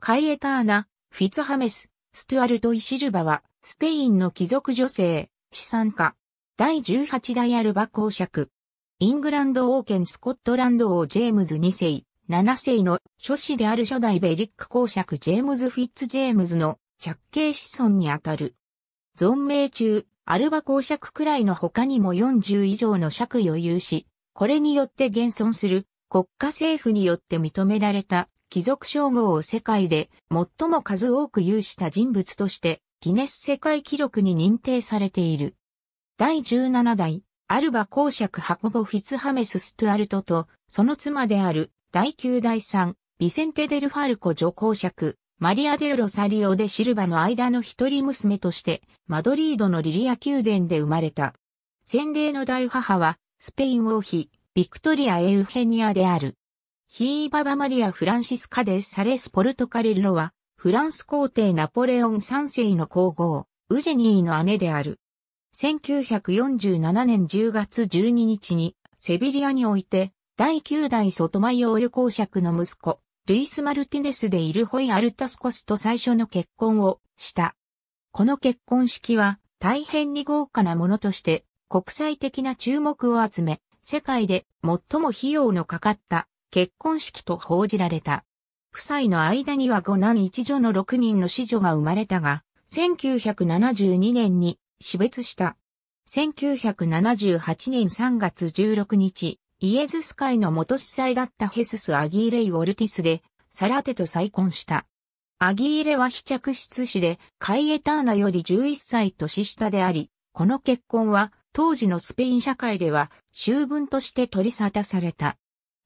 カイエターナ、フィツハメス、ストゥアルト・イシルバは、スペインの貴族女性、資産家。第18代アルバ公爵。イングランド王権スコットランド王ジェームズ2世、7世の諸子である初代ベリック公爵ジェームズ・フィッツ・ジェームズの着系子孫にあたる。存命中、アルバ公爵くらいの他にも40以上の爵位を有し、これによって現存する国家政府によって認められた貴族称号を世界で最も数多く有した人物としてギネス世界記録に認定されている。第17代アルバ公爵ハコボ・フィツハメス・ストゥアルトと、その妻である、第9代3、ビセンテ・デル・ファルコ女公爵、マリア・デル・ロサリオ・デ・シルバの間の一人娘として、マドリードのリリア宮殿で生まれた。先例の大母は、スペイン王妃、ビクトリア・エウヘニアである。ヒーババマリア・フランシスカ・デ・サレス・ポルトカレルロは、フランス皇帝ナポレオン3世の皇后、ウジェニーの姉である。1947年10月12日に、セビリアにおいて、第9代外マイオール公爵の息子、ルイス・マルティネスでイルホイ・アルタスコスと最初の結婚をした。この結婚式は大変に豪華なものとして国際的な注目を集め、世界で最も費用のかかった結婚式と報じられた。夫妻の間には5男一女の6人の子女が生まれたが、1972年に死別した。1978年3月16日、イエズス会の元司祭だったヘスス・アギーレイ・ウォルティスで、サラテと再婚した。アギーレは非着室子で、カイエターナより11歳年下であり、この結婚は、当時のスペイン社会では、修文として取り沙汰された。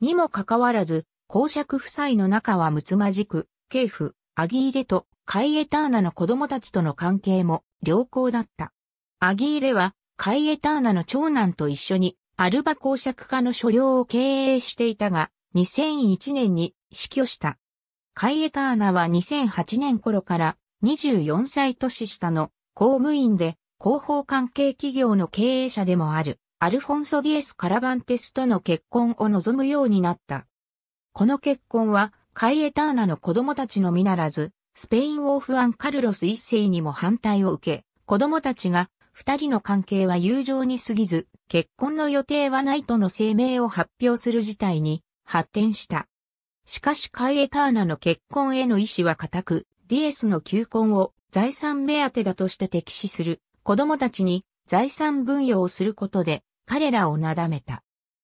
にもかかわらず、公爵夫妻の仲はむつまじく、ケ府、アギーレとカイエターナの子供たちとの関係も良好だった。アギーレはカイエターナの長男と一緒にアルバ公爵家の所領を経営していたが、2001年に死去した。カイエターナは2008年頃から24歳年下の公務員で広報関係企業の経営者でもある。アルフォンソ・ディエス・カラバンテスとの結婚を望むようになった。この結婚は、カイエターナの子供たちのみならず、スペイン王フアン・カルロス一世にも反対を受け、子供たちが、二人の関係は友情に過ぎず、結婚の予定はないとの声明を発表する事態に発展した。しかしカイエターナの結婚への意志は固く、ディエスの求婚を財産目当てだとして敵視する子供たちに財産分与をすることで彼らをなだめた。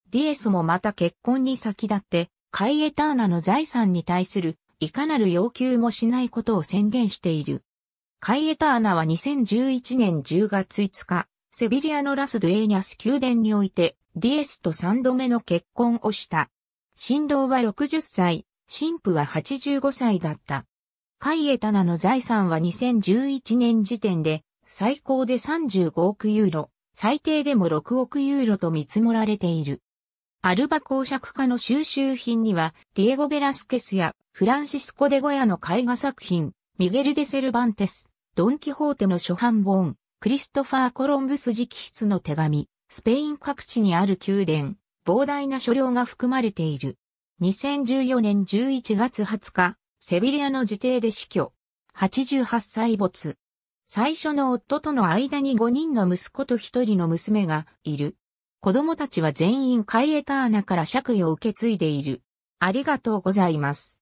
ディエスもまた結婚に先立って、カイエターナの財産に対するいかなる要求もしないことを宣言している。カイエターナは2011年10月5日、セビリアのラス・ドゥエーニャス宮殿において、ディエスと3度目の結婚をした。新郎は60歳、新婦は85歳だった。カイエタナの財産は2011年時点で最高で35億ユーロ、最低でも6億ユーロと見積もられている。アルバ公爵家の収集品には、ディエゴ・ベラスケスやフランシスコ・デ・ゴヤの絵画作品、ミゲル・デ・セルバンテス、ドン・キホーテの初版本、クリストファー・コロンブス直筆の手紙、スペイン各地にある宮殿、膨大な書量が含まれている。2014年11月20日、セビリアの自邸で死去。88歳没。最初の夫との間に5人の息子と1人の娘がいる。子供たちは全員カイエターナから借位を受け継いでいる。ありがとうございます。